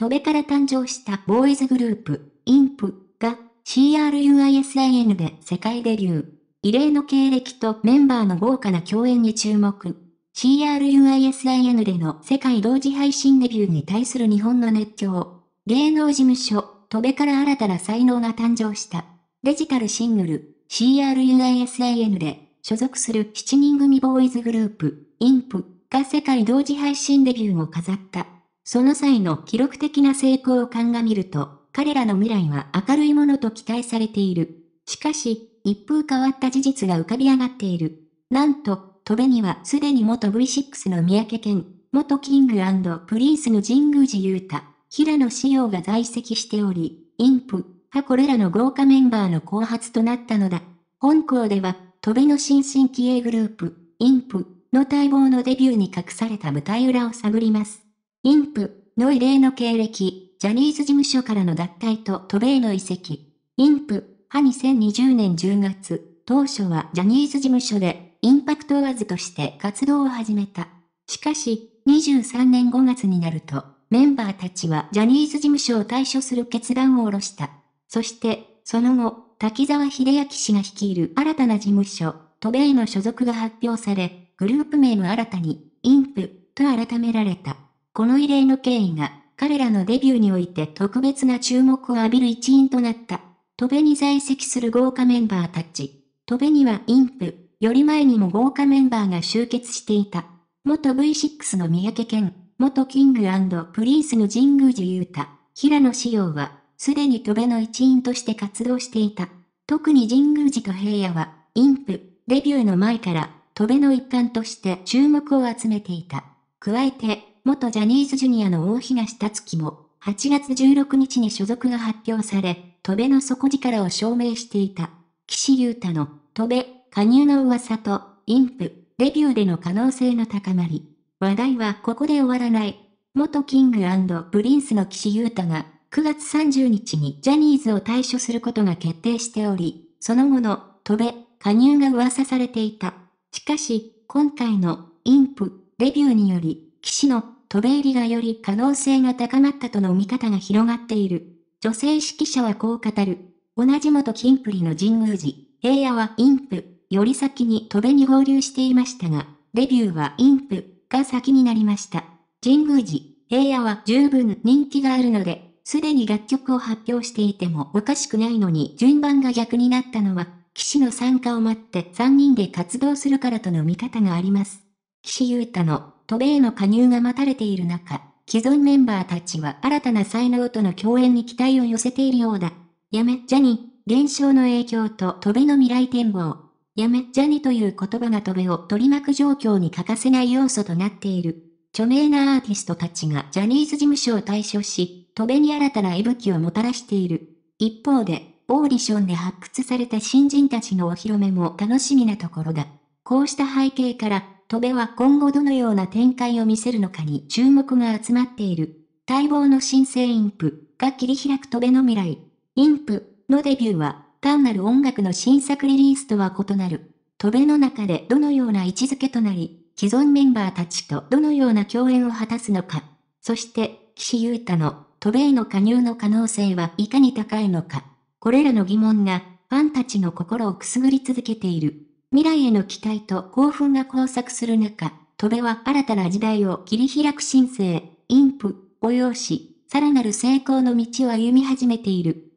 戸部から誕生したボーイズグループ、インプが CRUISIN で世界デビュー。異例の経歴とメンバーの豪華な共演に注目。CRUISIN での世界同時配信デビューに対する日本の熱狂。芸能事務所、戸部から新たな才能が誕生した。デジタルシングル、CRUISIN で所属する7人組ボーイズグループ、インプが世界同時配信デビューを飾った。その際の記録的な成功を鑑みると、彼らの未来は明るいものと期待されている。しかし、一風変わった事実が浮かび上がっている。なんと、戸辺にはすでに元 V6 の三宅健、元キングプリンスの神宮寺雄太、平野紫耀が在籍しており、インプ、はこれらの豪華メンバーの後発となったのだ。本校では、戸辺の新進気鋭グループ、インプの待望のデビューに隠された舞台裏を探ります。インプの異例の経歴、ジャニーズ事務所からの脱退と渡米の移籍。インプ、は2020年10月、当初はジャニーズ事務所でインパクトワーズとして活動を始めた。しかし、23年5月になると、メンバーたちはジャニーズ事務所を退所する決断を下ろした。そして、その後、滝沢秀明氏が率いる新たな事務所、渡米の所属が発表され、グループ名も新たに、インプと改められた。この異例の経緯が、彼らのデビューにおいて特別な注目を浴びる一因となった。戸辺に在籍する豪華メンバーたち。戸辺にはインプ、より前にも豪華メンバーが集結していた。元 V6 の三宅健、元キングプリンスの神宮寺雄太、平野仕様は、すでに戸辺の一員として活動していた。特に神宮寺と平野は、インプ、デビューの前から、戸辺の一環として注目を集めていた。加えて、元ジャニーズジュニアの大東達樹も、8月16日に所属が発表され、戸辺の底力を証明していた。岸優太の、戸辺、加入の噂と、インプ、レビューでの可能性の高まり。話題はここで終わらない。元キングプリンスの岸優太が、9月30日にジャニーズを退所することが決定しており、その後の、戸辺、加入が噂されていた。しかし、今回の、インプ、レビューにより、岸の、渡米入りがより可能性が高まったとの見方が広がっている。女性指揮者はこう語る。同じ元金プリの神宮寺、平野はインプ、より先に渡米に合流していましたが、デビューはインプが先になりました。神宮寺、平野は十分人気があるので、すでに楽曲を発表していてもおかしくないのに順番が逆になったのは、騎士の参加を待って3人で活動するからとの見方があります。岸優太の渡米への加入が待たれている中、既存メンバーたちは新たな才能との共演に期待を寄せているようだ。やめ、ジャニ、現象の影響と渡米の未来展望。やめ、ジャニという言葉が渡米を取り巻く状況に欠かせない要素となっている。著名なアーティストたちがジャニーズ事務所を退所し、渡米に新たな息吹をもたらしている。一方で、オーディションで発掘された新人たちのお披露目も楽しみなところだ。こうした背景から、戸辺は今後どのような展開を見せるのかに注目が集まっている。待望の新生インプが切り開く戸辺の未来。インプのデビューは単なる音楽の新作リリースとは異なる。戸辺の中でどのような位置づけとなり、既存メンバーたちとどのような共演を果たすのか。そして、岸優太の渡米への加入の可能性はいかに高いのか。これらの疑問が、ファンたちの心をくすぐり続けている。未来への期待と興奮が交錯する中、戸部は新たな時代を切り開く新生、インプ、を用し、さらなる成功の道を歩み始めている。